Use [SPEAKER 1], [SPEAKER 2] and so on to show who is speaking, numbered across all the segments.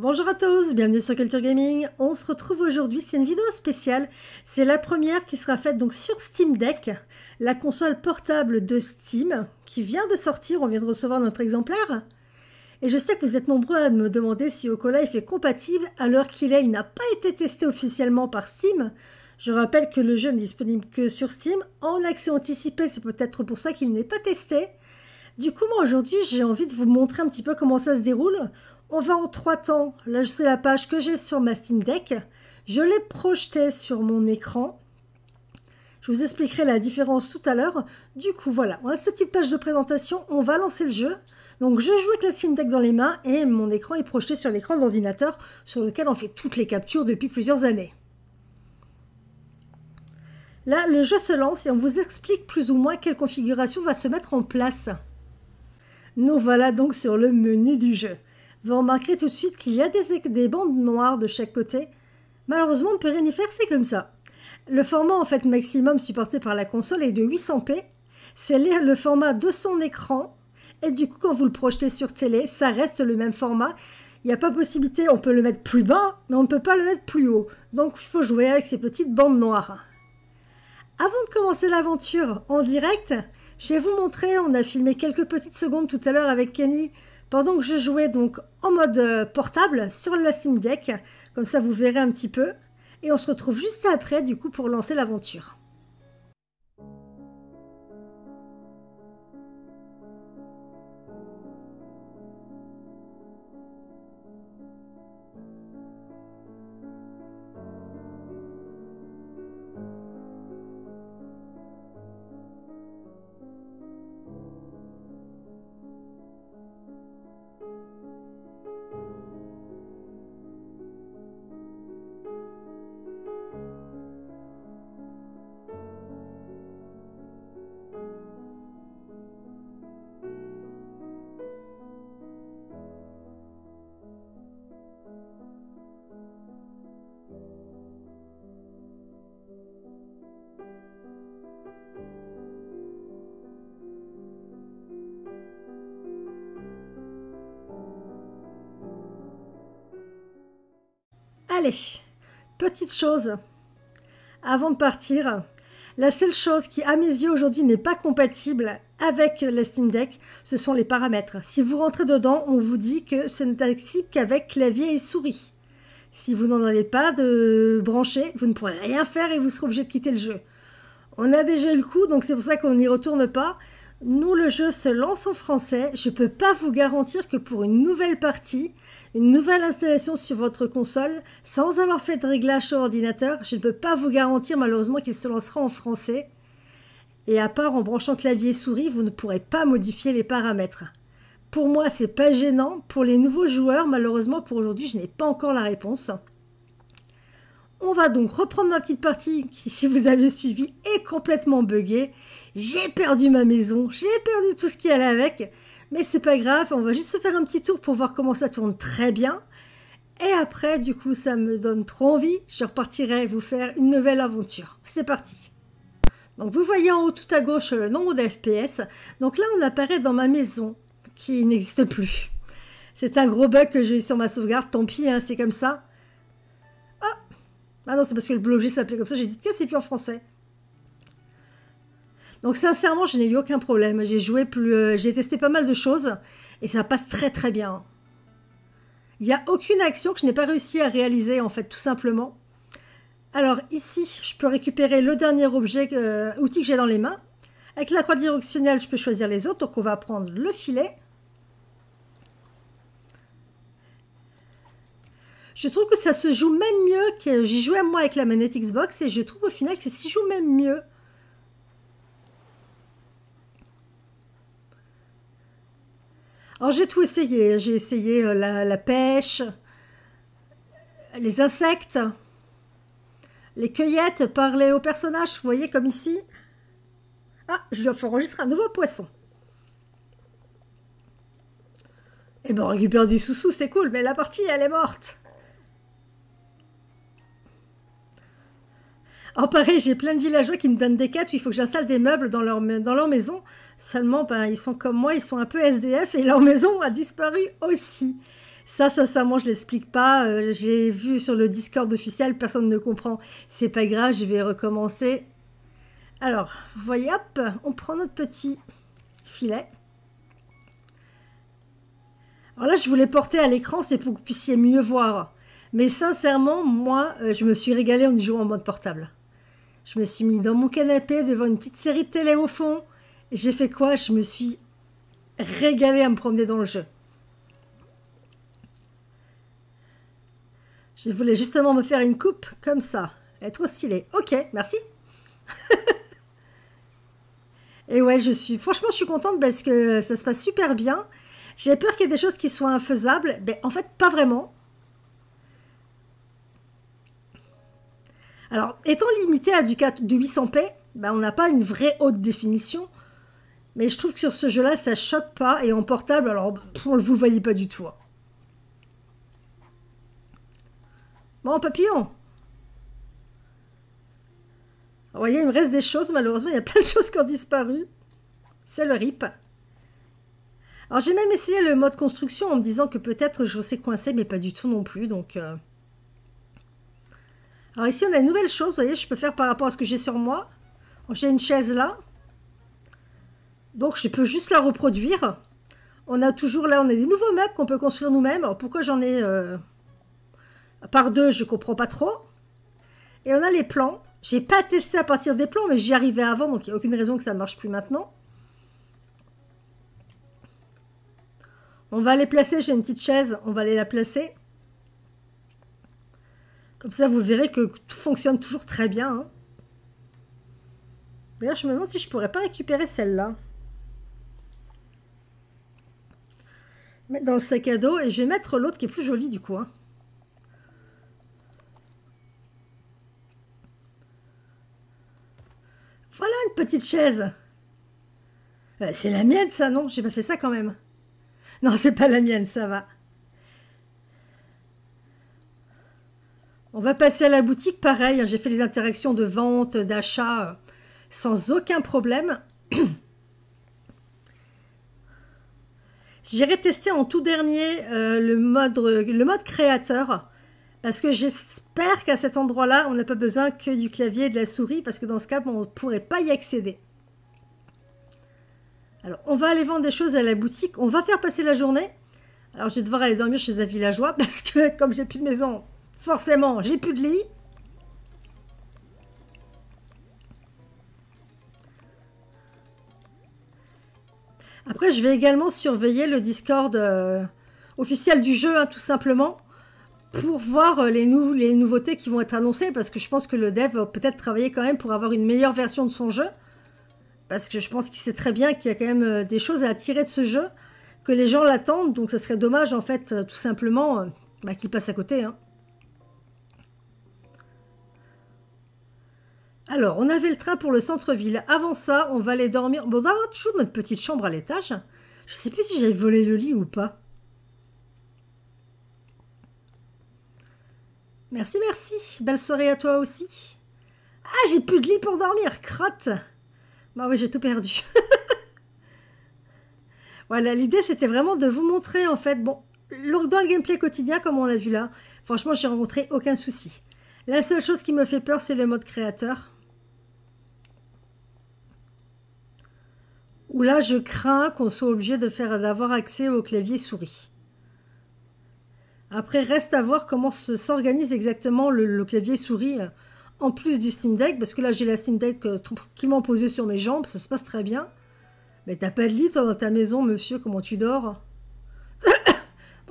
[SPEAKER 1] Bonjour à tous, bienvenue sur Culture Gaming. On se retrouve aujourd'hui, c'est une vidéo spéciale. C'est la première qui sera faite donc sur Steam Deck, la console portable de Steam qui vient de sortir, on vient de recevoir notre exemplaire. Et je sais que vous êtes nombreux à me demander si Ocolife est compatible alors qu'il est, il n'a pas été testé officiellement par Steam. Je rappelle que le jeu n'est disponible que sur Steam en accès anticipé, c'est peut-être pour ça qu'il n'est pas testé. Du coup, moi aujourd'hui, j'ai envie de vous montrer un petit peu comment ça se déroule on va en trois temps. Là, c'est la page que j'ai sur ma Steam Deck. Je l'ai projetée sur mon écran. Je vous expliquerai la différence tout à l'heure. Du coup, voilà, on a cette petite page de présentation. On va lancer le jeu. Donc, je joue avec la Steam Deck dans les mains et mon écran est projeté sur l'écran de l'ordinateur sur lequel on fait toutes les captures depuis plusieurs années. Là, le jeu se lance et on vous explique plus ou moins quelle configuration va se mettre en place. Nous voilà donc sur le menu du jeu. Vous remarquerez tout de suite qu'il y a des, bandes noires de chaque côté. Malheureusement, on ne peut rien y faire, c'est comme ça. Le format en fait maximum supporté par la console est de 800p. C'est le format de son écran. Et du coup, quand vous le projetez sur télé, ça reste le même format. Il n'y a pas possibilité, on peut le mettre plus bas, mais on ne peut pas le mettre plus haut. Donc il faut jouer avec ces petites bandes noires. Avant de commencer l'aventure en direct, je vais vous montrer, on a filmé quelques petites secondes tout à l'heure avec Kenny pendant que je jouais donc en mode euh, portable sur la Steam Deck. Comme ça, vous verrez un petit peu. Et on se retrouve juste après, du coup, pour lancer l'aventure. Allez, petite chose. Avant de partir, la seule chose qui, à mes yeux, aujourd'hui n'est pas compatible avec la Steam Deck, ce sont les paramètres. Si vous rentrez dedans, on vous dit que ce n'est accessible qu'avec clavier et souris. Si vous n'en avez pas de branché, vous ne pourrez rien faire et vous serez obligé de quitter le jeu. On a déjà eu le coup, donc c'est pour ça qu'on n'y retourne pas. Nous, le jeu se lance en français. Je ne peux pas vous garantir que pour une nouvelle partie, une nouvelle installation sur votre console sans avoir fait de réglage sur ordinateur. Je ne peux pas vous garantir malheureusement qu'il se lancera en français. Et à part en branchant clavier et souris, vous ne pourrez pas modifier les paramètres. Pour moi, c'est pas gênant. Pour les nouveaux joueurs, malheureusement pour aujourd'hui, je n'ai pas encore la réponse. On va donc reprendre ma petite partie qui, si vous avez suivi, est complètement buggée. J'ai perdu ma maison, j'ai perdu tout ce qui allait avec. Mais c'est pas grave, on va juste se faire un petit tour pour voir comment ça tourne très bien. Et après, du coup, ça me donne trop envie. Je repartirai vous faire une nouvelle aventure. C'est parti Donc vous voyez en haut tout à gauche le nombre d'FPS. Donc là, on apparaît dans ma maison, qui n'existe plus. C'est un gros bug que j'ai eu sur ma sauvegarde, tant pis, hein, c'est comme ça. Ah, ah non, c'est parce que le blog s'appelait comme ça, j'ai dit tiens, c'est plus en français. Donc sincèrement, je n'ai eu aucun problème. J'ai joué plus, euh, j'ai testé pas mal de choses et ça passe très très bien. Il n'y a aucune action que je n'ai pas réussi à réaliser en fait, tout simplement. Alors ici, je peux récupérer le dernier objet, euh, outil que j'ai dans les mains. Avec la croix directionnelle, je peux choisir les autres. Donc on va prendre le filet. Je trouve que ça se joue même mieux que j'y jouais moi avec la manette Xbox et je trouve au final que ça s'y joue même mieux. Alors j'ai tout essayé. J'ai essayé euh, la, pêche, les insectes, les cueillettes, parler aux personnages, vous voyez comme ici. Ah, je dois enregistrer un nouveau poisson. Et eh ben on récupère des sous-sous, c'est cool, mais la partie elle est morte. En pareil, j'ai plein de villageois qui me donnent des quêtes, il faut que j'installe des meubles dans leur maison. Seulement, ben, ils sont comme moi, ils sont un peu SDF et leur maison a disparu aussi. Ça, sincèrement, je l'explique pas. Euh, j'ai vu sur le Discord officiel, personne ne comprend. C'est pas grave, je vais recommencer. Alors, vous voyez, hop, on prend notre petit filet. Alors là, je voulais porter à l'écran, c'est pour que vous puissiez mieux voir. Mais sincèrement, moi, euh, je me suis régalée en y jouant en mode portable. Je me suis mis dans mon canapé devant une petite série de télé au fond. J'ai fait quoi Je me suis régalée à me promener dans le jeu. Je voulais justement me faire une coupe comme ça. être est stylée. Ok, merci. Et ouais, je suis. Franchement, je suis contente parce que ça se passe super bien. J'ai peur qu'il y ait des choses qui soient infaisables. Mais en fait, pas vraiment. Alors, étant limité à du 800p, ben on n'a pas une vraie haute définition. Mais je trouve que sur ce jeu-là, ça choque pas. Et en portable, alors, on ne vous voyait pas du tout. Hein. Bon, papillon vous voyez, il me reste des choses, malheureusement, il y a plein de choses qui ont disparu. C'est le RIP. Alors j'ai même essayé le mode construction en me disant que peut-être je sais coincé, mais pas du tout non plus. Donc, euh. Alors ici, on a une nouvelle chose, vous voyez, je peux faire par rapport à ce que j'ai sur moi. J'ai une chaise là. Donc je peux juste la reproduire. On a toujours là, on a des nouveaux meubles qu'on peut construire nous-mêmes. Pourquoi j'en ai euh, par deux, je comprends pas trop. Et on a les plans. J'ai pas testé à partir des plans, mais j'y arrivais avant, donc il n'y a aucune raison que ça ne marche plus maintenant. On va les placer, j'ai une petite chaise, on va aller la placer. Comme ça, vous verrez que tout fonctionne toujours très bien. Hein. D'ailleurs, je me demande si je pourrais pas récupérer celle-là. mettre dans le sac à dos et je vais mettre l'autre qui est plus jolie du coup. Hein. Voilà une petite chaise. Euh, c'est la mienne ça, non J'ai pas fait ça quand même. Non, c'est pas la mienne, ça va. On va passer à la boutique, pareil, hein. j'ai fait les interactions de vente, d'achat euh, sans aucun problème. J'irai tester en tout dernier euh, le, mode, le mode créateur. Parce que j'espère qu'à cet endroit-là, on n'a pas besoin que du clavier et de la souris, parce que dans ce cas, on ne pourrait pas y accéder. Alors, on va aller vendre des choses à la boutique. On va faire passer la journée. Alors, je vais devoir aller dormir chez un villageois, parce que comme j'ai plus de maison, forcément, j'ai plus de lit. Après, je vais également surveiller le Discord euh, officiel du jeu, hein, tout simplement, pour voir euh, les, nouveautés qui vont être annoncées, parce que je pense que le dev va peut-être travailler quand même pour avoir une meilleure version de son jeu, parce que je pense qu'il sait très bien qu'il y a quand même euh, des choses à tirer de ce jeu, que les gens l'attendent, donc ça serait dommage, en fait, tout simplement, bah, qu'il passe à côté. Hein. Alors, on avait le train pour le centre-ville. Avant ça, on va aller dormir. Bon, on doit toujours notre petite chambre à l'étage. Je sais plus si j'avais volé le lit ou pas. Merci, merci. Belle soirée à toi aussi. Ah, j'ai plus de lit pour dormir, crotte. Bah oui, j'ai tout perdu. voilà, l'idée c'était vraiment de vous montrer en fait, bon, dans le gameplay quotidien comme on a vu là, franchement j'ai rencontré aucun souci. La seule chose qui me fait peur c'est le mode créateur. où là je crains qu'on soit obligé de faire d'avoir accès au clavier souris. Après, reste à voir comment s'organise exactement le, clavier souris euh, en plus du Steam Deck, parce que là j'ai la Steam Deck qui euh, tranquillement posée sur mes jambes, ça se passe très bien. Mais t'as pas de lit dans ta maison, monsieur, comment tu dors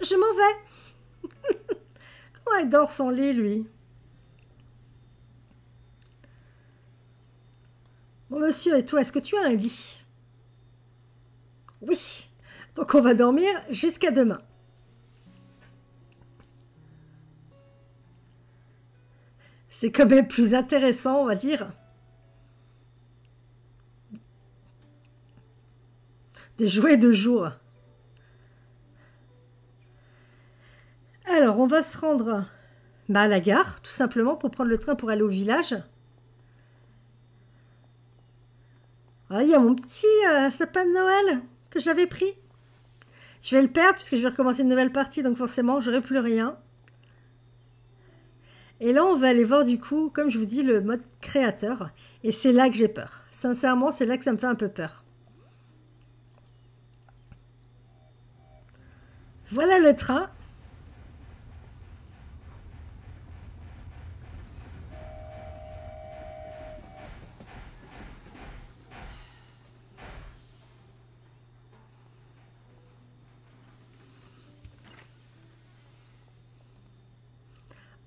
[SPEAKER 1] Je m'en vais Comment elle dort sans lit, lui Bon, monsieur, et toi, est-ce que tu as un lit oui. Donc on va dormir jusqu'à demain. C'est quand même plus intéressant, on va dire, de jouer de jour. Alors, on va se rendre bah, à la gare, tout simplement, pour prendre le train pour aller au village. Ah, il y a mon petit euh, sapin de Noël que j'avais pris. Je vais le perdre puisque je vais recommencer une nouvelle partie, donc forcément, j'aurai plus rien. Et là, on va aller voir du coup, comme je vous dis, le mode créateur. Et c'est là que j'ai peur. Sincèrement, c'est là que ça me fait un peu peur. Voilà le train.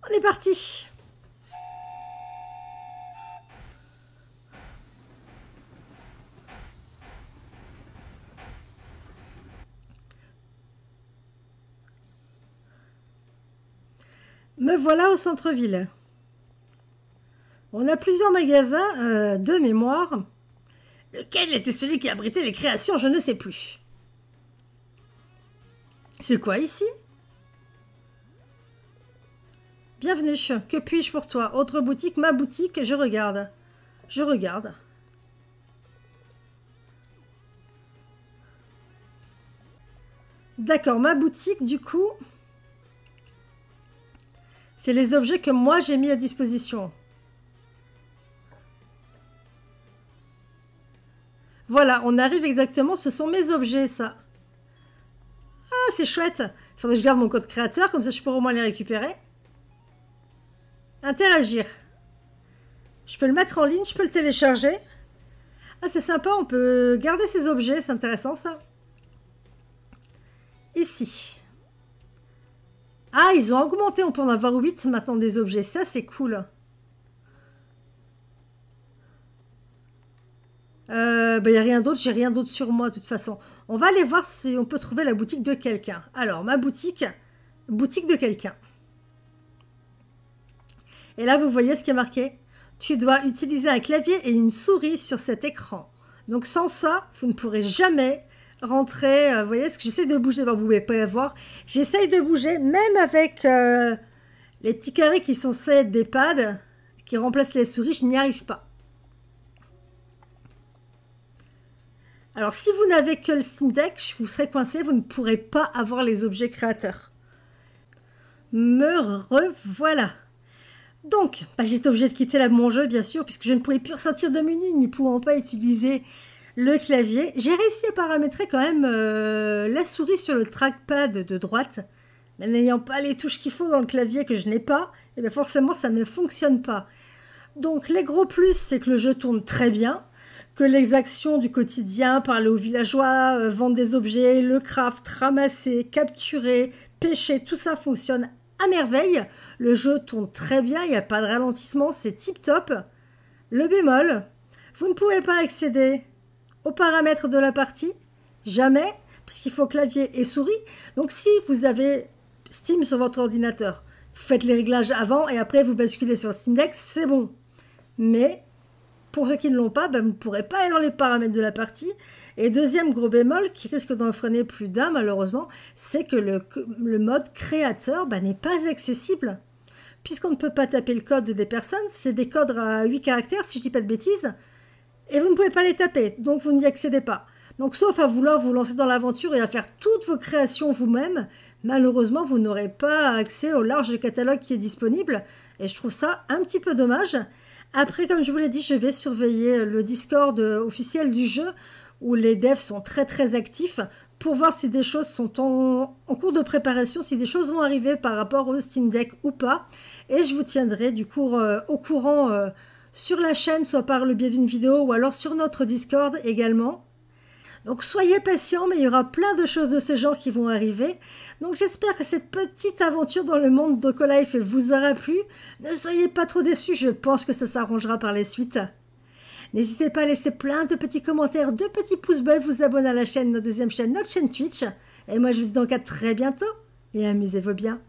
[SPEAKER 1] On est parti Me voilà au centre-ville. On a plusieurs magasins euh, de mémoire. Lequel était celui qui abritait les créations, je ne sais plus. C'est quoi ici Bienvenue, que puis-je pour toi Autre boutique, ma boutique, je regarde. Je regarde. D'accord, ma boutique, du coup, c'est les objets que moi j'ai mis à disposition. Voilà, on arrive exactement, ce sont mes objets, ça. Ah, c'est chouette. Faudrait que je garde mon code créateur, comme ça je pourrai au moins les récupérer. Interagir. Je peux le mettre en ligne, je peux le télécharger. Ah, c'est sympa, on peut garder ces objets, c'est intéressant ça. Ici. Ah, ils ont augmenté, on peut en avoir 8 maintenant des objets, ça c'est cool. Il euh, n'y bah, a rien d'autre, j'ai rien d'autre sur moi de toute façon. On va aller voir si on peut trouver la boutique de quelqu'un. Alors, ma boutique, boutique de quelqu'un. Et là, vous voyez ce qui est marqué Tu dois utiliser un clavier et une souris sur cet écran. Donc sans ça, vous ne pourrez jamais rentrer. Euh, vous voyez ce que j'essaie de bouger, Vous vous pouvez pas voir. J'essaye de bouger, même avec euh, les petits carrés qui sont censés être des pads, qui remplacent les souris, je n'y arrive pas. Alors si vous n'avez que le Steam vous serez coincé, vous ne pourrez pas avoir les objets créateurs. Me revoilà. Donc, bah, j'étais obligé de quitter mon jeu, bien sûr, puisque je ne pouvais plus ressortir de menu, n'y pouvant pas utiliser le clavier. J'ai réussi à paramétrer quand même euh, la souris sur le trackpad de droite, mais n'ayant pas les touches qu'il faut dans le clavier que je n'ai pas, et eh bien forcément ça ne fonctionne pas. Donc les gros plus, c'est que le jeu tourne très bien, que les actions du quotidien, parler aux villageois, euh, vendre des objets, le craft, ramasser, capturer, pêcher, tout ça fonctionne merveille. Le jeu tourne très bien, il n'y a pas de ralentissement, c'est tip top. Le bémol, vous ne pouvez pas accéder aux paramètres de la partie, jamais, puisqu'il faut clavier et souris. Donc si vous avez Steam sur votre ordinateur, faites les réglages avant et après vous basculez sur Steam c'est bon. Mais pour ceux qui ne l'ont pas, ben, vous ne pourrez pas aller dans les paramètres de la partie et deuxième gros bémol qui risque d'en freiner plus d'un malheureusement, c'est que le, mode créateur bah, n'est pas accessible. Puisqu'on ne peut pas taper le code des personnes, c'est des codes à 8 caractères si je dis pas de bêtises, et vous ne pouvez pas les taper, donc vous n'y accédez pas. Donc sauf à vouloir vous lancer dans l'aventure et à faire toutes vos créations vous-même, malheureusement vous n'aurez pas accès au large catalogue qui est disponible, et je trouve ça un petit peu dommage. Après, comme je vous l'ai dit, je vais surveiller le Discord officiel du jeu où les devs sont très très actifs pour voir si des choses sont en, cours de préparation, si des choses vont arriver par rapport au Steam Deck ou pas. Et je vous tiendrai du coup euh, au courant euh, sur la chaîne, soit par le biais d'une vidéo ou alors sur notre Discord également. Donc soyez patients, mais il y aura plein de choses de ce genre qui vont arriver. Donc j'espère que cette petite aventure dans le monde d'Ocolife vous aura plu. Ne soyez pas trop déçus, je pense que ça s'arrangera par la suite. N'hésitez pas à laisser plein de petits commentaires, de petits pouces bleus, vous abonner à la chaîne, notre deuxième chaîne, notre chaîne Twitch. Et moi, je vous dis donc à très bientôt et amusez-vous bien.